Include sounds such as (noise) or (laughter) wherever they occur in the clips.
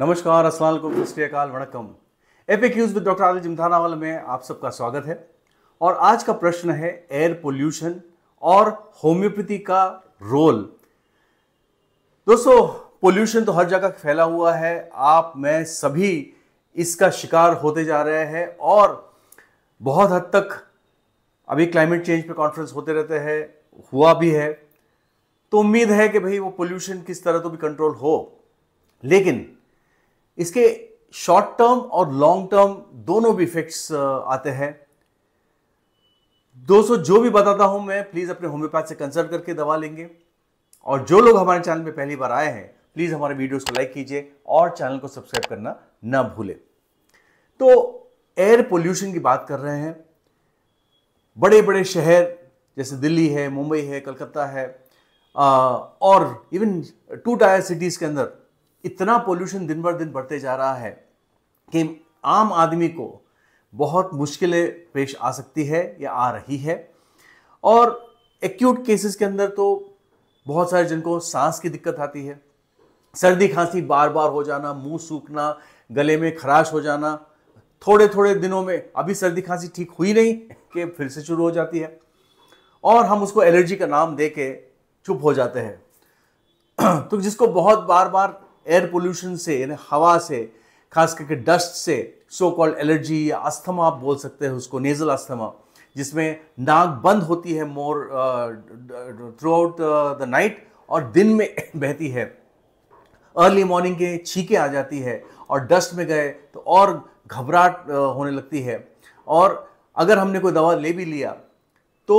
नमस्कार असल वालेकुम सत वणकम एपिक्यूज विद डॉक्टर आदिल जिमथानावाल में आप सबका स्वागत है और आज का प्रश्न है एयर पोल्यूशन और होम्योपैथी का रोल दोस्तों पोल्यूशन तो हर जगह फैला हुआ है आप मैं सभी इसका शिकार होते जा रहे हैं और बहुत हद तक अभी क्लाइमेट चेंज पे कॉन्फ्रेंस होते रहते हैं हुआ भी है तो उम्मीद है कि भाई वो पोल्यूशन किस तरह तो भी कंट्रोल हो लेकिन इसके शॉर्ट टर्म और लॉन्ग टर्म दोनों भी इफेक्ट्स uh, आते हैं दोस्तों जो भी बताता हूं मैं प्लीज़ अपने होम्योपैथ से कंसल्ट करके दवा लेंगे और जो लोग हमारे चैनल पे पहली बार आए हैं प्लीज़ हमारे वीडियोस को लाइक कीजिए और चैनल को सब्सक्राइब करना ना भूले तो एयर पोल्यूशन की बात कर रहे हैं बड़े बड़े शहर जैसे दिल्ली है मुंबई है कलकत्ता है uh, और इवन टू टायर सिटीज़ के अंदर इतना पोल्यूशन दिन भर दिन बढ़ते जा रहा है कि आम आदमी को बहुत मुश्किलें पेश आ सकती है या आ रही है और एक्यूट केसेस के अंदर तो बहुत सारे जिनको सांस की दिक्कत आती है सर्दी खांसी बार बार हो जाना मुंह सूखना गले में खराश हो जाना थोड़े थोड़े दिनों में अभी सर्दी खांसी ठीक हुई नहीं कि फिर से शुरू हो जाती है और हम उसको एलर्जी का नाम दे के चुप हो जाते हैं (clears throat) तो जिसको बहुत बार बार एयर पोल्यूशन से यानी हवा से खास करके डस्ट से सो कॉल्ड एलर्जी या अस्थमा आप बोल सकते हैं उसको नेज़ल अस्थमा जिसमें नाक बंद होती है more throughout the night और दिन में (laughs) बहती है अर्ली मॉर्निंग के छीके आ जाती है और डस्ट में गए तो और घबराहट uh, होने लगती है और अगर हमने कोई दवा ले भी लिया तो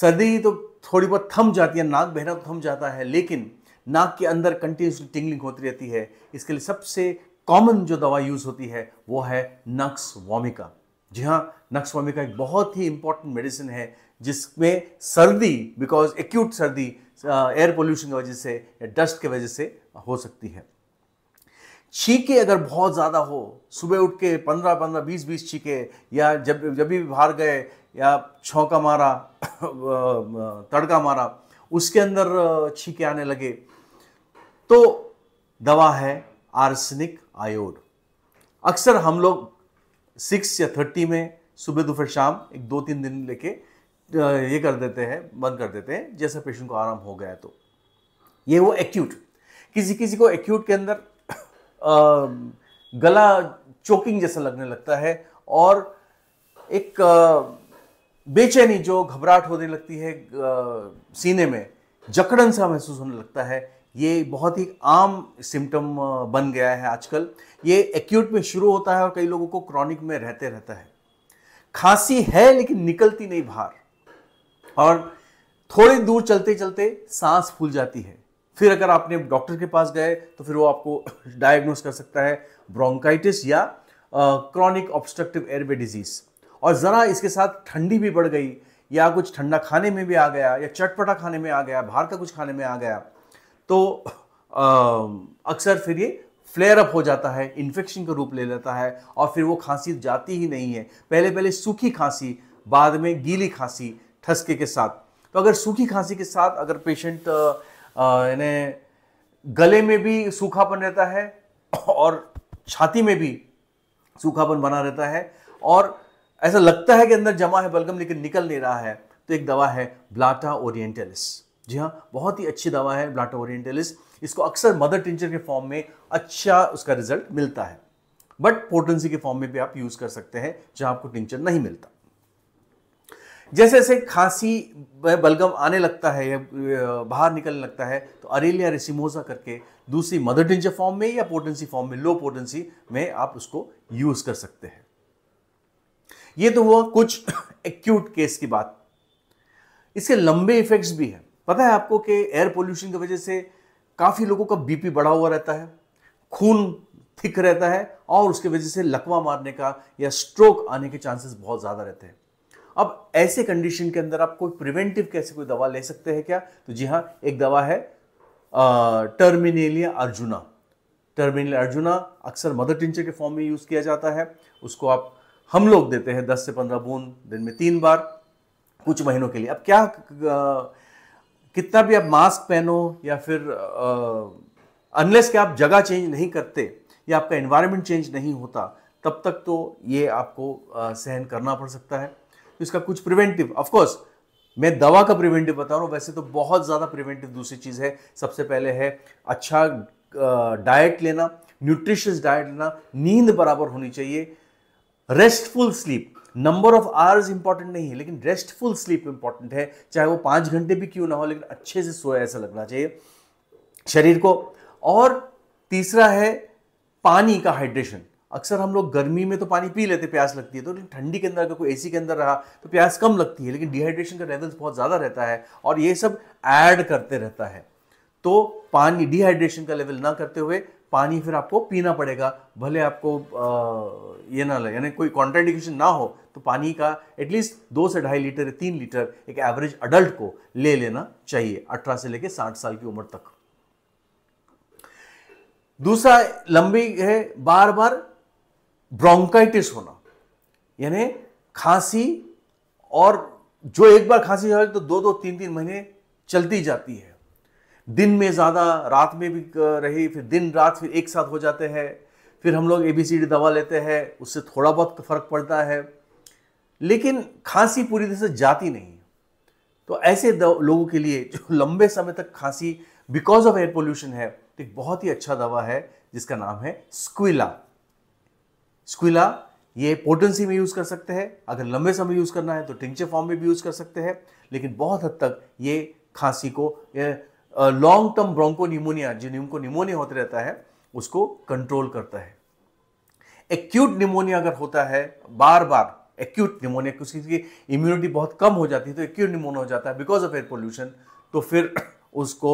सर्दी तो थोड़ी बहुत थम जाती है नाक बहना तो थम जाता है लेकिन नाक के अंदर कंटिन्यूसली टिंगलिंग होती रहती है इसके लिए सबसे कॉमन जो दवा यूज़ होती है वो है नक्स वॉमिका जी हाँ नक्स वॉमिका एक बहुत ही इंपॉर्टेंट मेडिसिन है जिसमें सर्दी बिकॉज एक्यूट सर्दी एयर पोल्यूशन की वजह से या डस्ट की वजह से हो सकती है छीके अगर बहुत ज़्यादा हो सुबह उठ के पंद्रह पंद्रह बीस बीस छीके या जब जब भी बाहर गए या छौका मारा (laughs) तड़का मारा उसके अंदर छीके आने लगे तो दवा है आर्सनिक आयोड अक्सर हम लोग सिक्स या थर्टी में सुबह दोपहर शाम एक दो तीन दिन लेके ये कर देते हैं बंद कर देते हैं जैसे पेशेंट को आराम हो गया तो ये वो एक्यूट किसी किसी को एक्यूट के अंदर आ, गला चोकिंग जैसा लगने लगता है और एक बेचैनी जो घबराहट होने लगती है आ, सीने में जकड़न सा महसूस होने लगता है ये बहुत ही आम सिम्टम बन गया है आजकल ये एक्यूट में शुरू होता है और कई लोगों को क्रॉनिक में रहते रहता है खांसी है लेकिन निकलती नहीं बाहर और थोड़ी दूर चलते चलते सांस फूल जाती है फिर अगर आपने डॉक्टर के पास गए तो फिर वो आपको डायग्नोस (laughs) कर सकता है ब्रोंकाइटिस या क्रॉनिक ऑब्स्ट्रक्टिव एयरवे डिजीज और ज़रा इसके साथ ठंडी भी बढ़ गई या कुछ ठंडा खाने में भी आ गया या चटपटा खाने में आ गया बाहर का कुछ खाने में आ गया तो अक्सर फिर ये फ्लेयर अप हो जाता है इन्फेक्शन का रूप ले लेता है और फिर वो खांसी जाती ही नहीं है पहले पहले सूखी खांसी बाद में गीली खांसी ठसके के साथ तो अगर सूखी खांसी के साथ अगर पेशेंट यानी गले में भी सूखापन रहता है और छाती में भी सूखापन बना रहता है और ऐसा लगता है कि अंदर जमा है बलगम लेकिन निकल नहीं रहा है तो एक दवा है ब्लाटा ओरिएंटेलिस जी हाँ बहुत ही अच्छी दवा है ब्लाटो ओरिएंटलिस इसको अक्सर मदर टिंचर के फॉर्म में अच्छा उसका रिजल्ट मिलता है बट पोर्टेंसी के फॉर्म में भी आप यूज़ कर सकते हैं जहां आपको टिंचर नहीं मिलता जैसे जैसे खांसी बलगम आने लगता है या बाहर निकलने लगता है तो अरेलिया रेसिमोजा करके दूसरी मदर टिंचर फॉर्म में या पोटेंसी फॉर्म में लो पोटेंसी में आप उसको यूज़ कर सकते हैं ये तो हुआ कुछ (coughs) एक्यूट केस की बात इसके लंबे इफेक्ट्स भी हैं पता है आपको कि एयर पोल्यूशन की वजह से काफ़ी लोगों का बीपी बढ़ा हुआ रहता है खून थिक रहता है और उसकी वजह से लकवा मारने का या स्ट्रोक आने के चांसेस बहुत ज़्यादा रहते हैं अब ऐसे कंडीशन के अंदर आप कोई प्रिवेंटिव कैसे कोई दवा ले सकते हैं क्या तो जी हाँ एक दवा है टर्मिनेलिया अर्जुना टर्मिनल अर्जुना अक्सर मदर टिंचर के फॉर्म में यूज़ किया जाता है उसको आप हम लोग देते हैं 10 से 15 बूंद दिन में तीन बार कुछ महीनों के लिए अब क्या कितना भी आप मास्क पहनो या फिर अनलेस के आप जगह चेंज नहीं करते या आपका एनवायरनमेंट चेंज नहीं होता तब तक तो ये आपको आ, सहन करना पड़ सकता है तो इसका कुछ प्रिवेंटिव ऑफकोर्स मैं दवा का प्रिवेंटिव बता रहा हूँ वैसे तो बहुत ज़्यादा प्रिवेंटिव दूसरी चीज़ है सबसे पहले है अच्छा डाइट लेना न्यूट्रिशियस डाइट लेना नींद बराबर होनी चाहिए restful sleep number of hours important नहीं है लेकिन रेस्टफुल स्लीप इंपॉर्टेंट है चाहे वो पांच घंटे भी क्यों ना हो लेकिन अच्छे से सोया ऐसा लगना चाहिए शरीर को और तीसरा है पानी का हाइड्रेशन अक्सर हम लोग गर्मी में तो पानी पी लेते प्यास लगती है तो ठंडी के अंदर अगर कोई एसी के अंदर रहा तो प्यास कम लगती है लेकिन डिहाइड्रेशन का लेवल्स बहुत ज़्यादा रहता है और ये सब ऐड करते रहता है तो पानी डिहाइड्रेशन का लेवल ना करते हुए पानी फिर आपको पीना पड़ेगा भले आपको आ, ये ना लगे यानी कोई कॉन्ट्राइडिकेशन ना हो तो पानी का एटलीस्ट दो से ढाई लीटर या तीन लीटर एक एवरेज अडल्ट को ले लेना चाहिए अठारह से लेकर साठ साल की उम्र तक दूसरा लंबी है बार बार ब्रोंकाइटिस होना यानी खांसी और जो एक बार खांसी हो तो दो दो तीन तीन महीने चलती जाती है दिन में ज़्यादा रात में भी रही फिर दिन रात फिर एक साथ हो जाते हैं फिर हम लोग ए बी सी डी दवा लेते हैं उससे थोड़ा बहुत तो फ़र्क पड़ता है लेकिन खांसी पूरी तरह से जाती नहीं तो ऐसे लोगों के लिए जो (laughs) लंबे समय तक खांसी बिकॉज ऑफ एयर पोल्यूशन है तो एक बहुत ही अच्छा दवा है जिसका नाम है स्क्विला स्क्विला ये पोटेंसी में यूज़ कर सकते हैं अगर लंबे समय यूज़ करना है तो टिंचर फॉर्म में भी यूज़ कर सकते हैं लेकिन बहुत हद तक ये खांसी को लॉन्ग टर्म ब्रोंको निमोनिया जो निम्को निमोनिया होते रहता है उसको कंट्रोल करता है एक्यूट निमोनिया अगर होता है बार बार एक्यूट निमोनिया किसी की इम्यूनिटी बहुत कम हो जाती है तो एक्यूट निमोनिया हो जाता है बिकॉज ऑफ एयर पोल्यूशन तो फिर (clears throat) उसको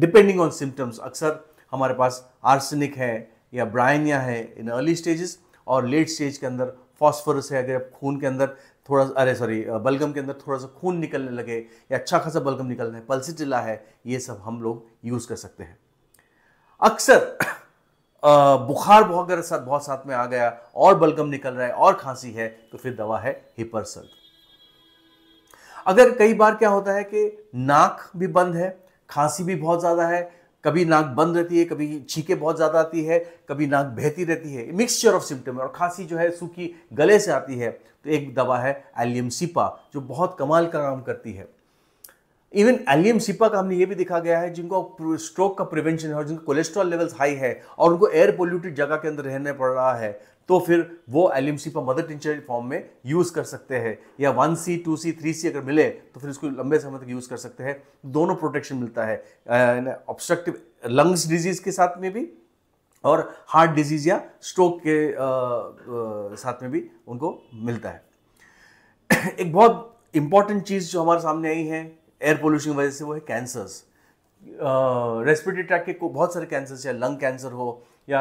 डिपेंडिंग ऑन सिम्टम्स अक्सर हमारे पास आर्सेनिक है या ब्रायनिया है इन अर्ली स्टेजेस और लेट स्टेज के अंदर फॉस्फोरस है अगर खून के अंदर थोड़ा अरे सॉरी बलगम के अंदर थोड़ा सा खून निकलने लगे या अच्छा खासा बलगम निकलना है पल्सिटिला है ये सब हम लोग यूज़ कर सकते हैं अक्सर बुखार बहुत अगर साथ बहुत साथ में आ गया और बलगम निकल रहा है और खांसी है तो फिर दवा है हिपरसल अगर कई बार क्या होता है कि नाक भी बंद है खांसी भी बहुत ज़्यादा है कभी नाक बंद रहती है कभी छीके बहुत ज़्यादा आती है कभी नाक बहती रहती है मिक्सचर ऑफ सिम्टम और खांसी जो है सूखी गले से आती है तो एक दवा है एलियम सिपा जो बहुत कमाल का काम करती है इवन एलियम सिपा का हमने ये भी देखा गया है जिनको स्ट्रोक का प्रिवेंशन है और जिनका कोलेस्ट्रॉल लेवल्स हाई है और उनको एयर पोल्यूटेड जगह के अंदर रहने पड़ रहा है तो फिर वो एल पर मदर टीचर फॉर्म में यूज़ कर सकते हैं या one C two C three C अगर मिले तो फिर उसको लंबे समय तक यूज़ कर सकते हैं दोनों प्रोटेक्शन मिलता है ऑब्स्ट्रक्टिव लंग्स डिजीज़ के साथ में भी और हार्ट डिजीज़ या स्ट्रोक के आ, आ, साथ में भी उनको मिलता है (coughs) एक बहुत इंपॉर्टेंट चीज़ जो हमारे सामने आई है एयर पोल्यूशन की वजह से वो है कैंसर्स रेस्पिरेटरी ट्रैक के बहुत सारे कैंसर्स या लंग कैंसर हो या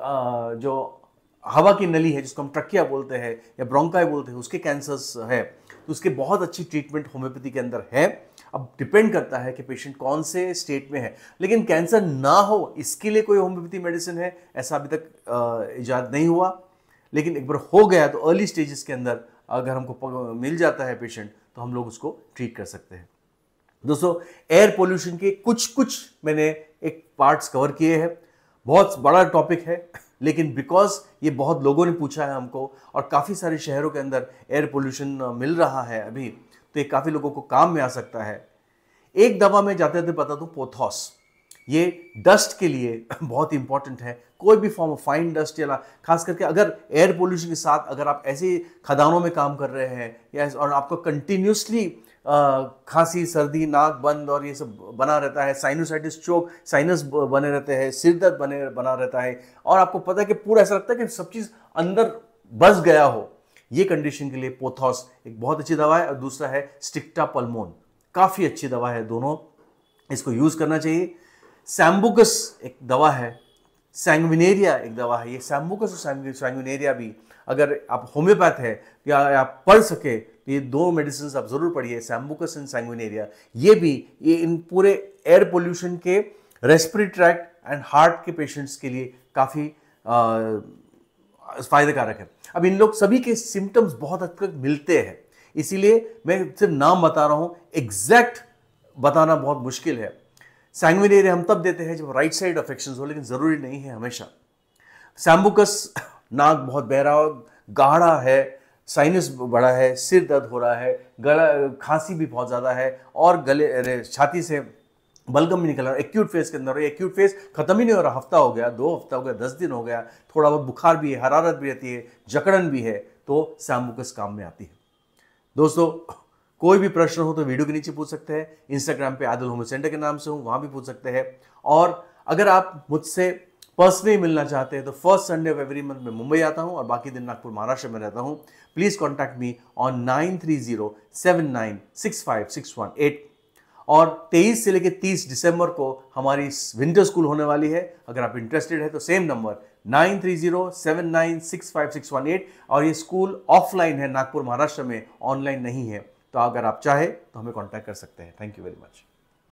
आ, जो हवा की नली है जिसको हम ट्रकिया बोलते हैं या ब्रोंकाई बोलते हैं उसके कैंसर्स है तो उसके बहुत अच्छी ट्रीटमेंट होम्योपैथी के अंदर है अब डिपेंड करता है कि पेशेंट कौन से स्टेट में है लेकिन कैंसर ना हो इसके लिए कोई होम्योपैथी मेडिसिन है ऐसा अभी तक ईजाद नहीं हुआ लेकिन एक बार हो गया तो अर्ली स्टेजेस के अंदर अगर हमको मिल जाता है पेशेंट तो हम लोग उसको ट्रीट कर सकते हैं दोस्तों एयर पोल्यूशन के कुछ कुछ मैंने एक पार्ट्स कवर किए हैं बहुत बड़ा टॉपिक है लेकिन बिकॉज ये बहुत लोगों ने पूछा है हमको और काफ़ी सारे शहरों के अंदर एयर पोल्यूशन मिल रहा है अभी तो ये काफ़ी लोगों को काम में आ सकता है एक दवा में जाते थे बता दूँ पोथॉस ये डस्ट के लिए (laughs) बहुत इंपॉर्टेंट है कोई भी फॉर्म ऑफ फाइन डस्ट या खास करके अगर एयर पोल्यूशन के साथ अगर आप ऐसे खदानों में काम कर रहे हैं या और आपको कंटिन्यूसली खांसी सर्दी नाक बंद और ये सब बना रहता है साइनोसाइटिस चोक साइनस बने रहते हैं सिर दर्द बने बना रहता है और आपको पता है कि पूरा ऐसा लगता है कि सब चीज़ अंदर बस गया हो ये कंडीशन के लिए पोथॉस एक बहुत अच्छी दवा है और दूसरा है स्टिक्टा पलमोन काफ़ी अच्छी दवा है दोनों इसको यूज़ करना चाहिए सैम्बुकस एक दवा है सैंगविनेरिया एक दवा है ये सैम्बुकस और सैंगविनेरिया भी अगर आप होम्योपैथ है या आप पढ़ सके तो ये दो मेडिसिन आप ज़रूर पढ़िए सैम्बुकस एंड सैंगुनेरिया ये भी ये इन पूरे एयर पोल्यूशन के रेस्पिरी ट्रैक्ट एंड हार्ट के पेशेंट्स के लिए काफ़ी फ़ायदेकारक है अब इन लोग सभी के सिम्टम्स बहुत हद तक मिलते हैं इसीलिए मैं सिर्फ नाम बता रहा हूँ एग्जैक्ट बताना बहुत मुश्किल है सैंगुनेरिया हम तब देते हैं जब राइट साइड अफेक्शन हो लेकिन ज़रूरी नहीं है हमेशा सैम्बुकस नाक बहुत बहरा गाढ़ा है साइनस बढ़ा है सिर दर्द हो रहा है गला खांसी भी बहुत ज़्यादा है और गले छाती से बलगम भी निकल रहा है एक्यूट फेज के अंदर एक्यूट फेज खत्म ही नहीं हो रहा हफ्ता हो गया दो हफ्ता हो गया दस दिन हो गया थोड़ा बहुत बुखार भी है हरारत भी रहती है जकड़न भी है तो सैमुकस काम में आती है दोस्तों कोई भी प्रश्न हो तो वीडियो के नीचे पूछ सकते हैं इंस्टाग्राम पे आदल होम सेंटर के नाम से हूँ वहाँ भी पूछ सकते हैं और अगर आप मुझसे पर्सनली मिलना चाहते हैं तो first Sunday of every month में मुंबई आता हूँ और बाकी दिन नागपुर महाराष्ट्र में रहता हूँ please contact me on nine three zero seven nine six five six one eight और 23 से लेकर 30 दिसंबर को हमारी विंटर स्कूल होने वाली है अगर आप इंटरेस्टेड है तो same number nine nine three zero seven six six five one eight और ये स्कूल ऑफलाइन है नागपुर महाराष्ट्र में ऑनलाइन नहीं है तो अगर आप चाहे तो हमें कांटेक्ट कर सकते हैं थैंक यू वेरी मच